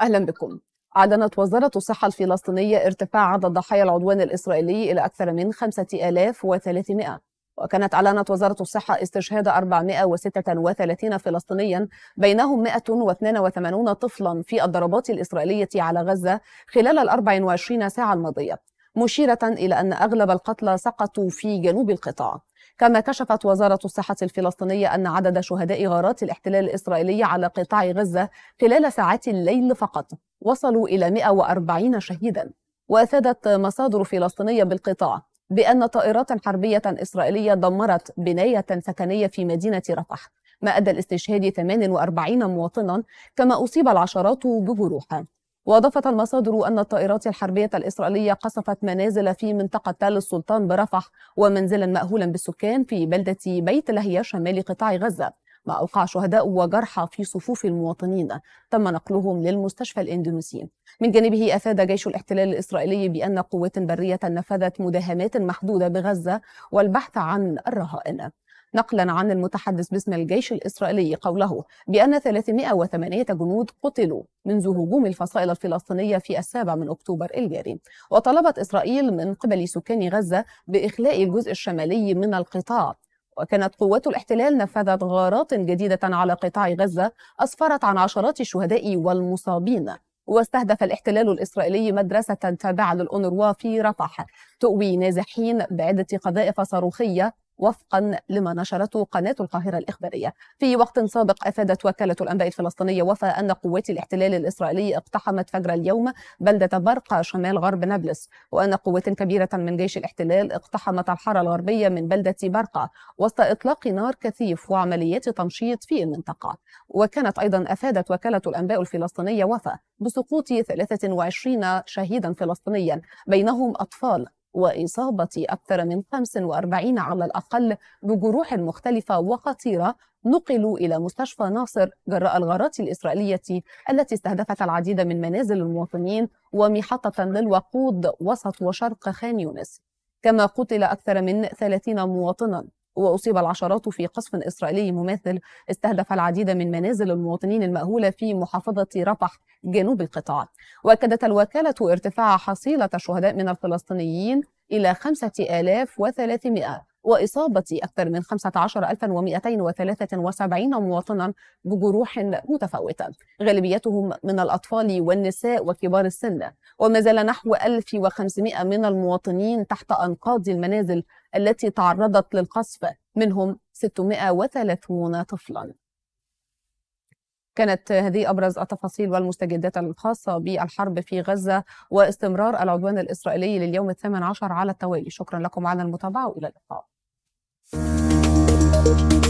أهلا بكم أعلنت وزارة الصحة الفلسطينية ارتفاع عدد ضحايا العدوان الإسرائيلي إلى أكثر من 5300 وكانت أعلنت وزارة الصحة استشهاد 436 فلسطينيا بينهم 182 طفلا في الضربات الإسرائيلية على غزة خلال ال 24 ساعة الماضية مشيرة إلى أن أغلب القتلى سقطوا في جنوب القطاع كما كشفت وزارة الصحة الفلسطينية أن عدد شهداء غارات الاحتلال الإسرائيلي على قطاع غزة خلال ساعات الليل فقط وصلوا إلى 140 شهيدا وأفادت مصادر فلسطينية بالقطاع بأن طائرات حربية إسرائيلية دمرت بناية سكنية في مدينة رفح ما أدى لاستشهاد 48 مواطنا كما أصيب العشرات بجروح وأضافت المصادر أن الطائرات الحربية الإسرائيلية قصفت منازل في منطقة تال السلطان برفح ومنزلا مأهولا بالسكان في بلدة بيت لهيا شمال قطاع غزة ما أوقع شهداء وجرحى في صفوف المواطنين تم نقلهم للمستشفى الإندونيسي من جانبه أفاد جيش الاحتلال الإسرائيلي بأن قوات برية نفذت مداهمات محدودة بغزة والبحث عن الرهائن نقلا عن المتحدث باسم الجيش الإسرائيلي قوله بأن 308 جنود قتلوا منذ هجوم الفصائل الفلسطينية في السابع من أكتوبر الجاري وطلبت إسرائيل من قبل سكان غزة بإخلاء الجزء الشمالي من القطاع وكانت قوات الاحتلال نفذت غارات جديدة على قطاع غزة أسفرت عن عشرات الشهداء والمصابين واستهدف الاحتلال الإسرائيلي مدرسة تابعة للأونروا في رفح تؤوي نازحين بعدة قذائف صاروخية وفقا لما نشرته قناة القاهرة الإخبارية في وقت سابق أفادت وكالة الأنباء الفلسطينية وفاء أن قوات الاحتلال الإسرائيلي اقتحمت فجر اليوم بلدة برقة شمال غرب نابلس وأن قوات كبيرة من جيش الاحتلال اقتحمت الحارة الغربية من بلدة برقة وسط إطلاق نار كثيف وعمليات تمشيط في المنطقة وكانت أيضا أفادت وكالة الأنباء الفلسطينية وفاء بسقوط 23 شهيدا فلسطينيا بينهم أطفال وإصابة أكثر من 45 على الأقل بجروح مختلفة وخطيرة نقلوا إلى مستشفى ناصر جراء الغارات الإسرائيلية التي استهدفت العديد من منازل المواطنين ومحطة للوقود وسط وشرق خان يونس كما قتل أكثر من 30 مواطنا وأصيب العشرات في قصف إسرائيلي مماثل استهدف العديد من منازل المواطنين المأهولة في محافظة رفح جنوب القطاع وأكدت الوكالة ارتفاع حصيلة الشهداء من الفلسطينيين إلى 5300 وإصابة أكثر من 15273 مواطنا بجروح متفاوتة غالبيتهم من الأطفال والنساء وكبار السن وما زال نحو 1500 من المواطنين تحت أنقاض المنازل التي تعرضت للقصف منهم 630 طفلا كانت هذه أبرز التفاصيل والمستجدات الخاصة بالحرب في غزة واستمرار العدوان الإسرائيلي لليوم الثامن عشر على التوالي شكرا لكم على المتابعة وإلى اللقاء thank you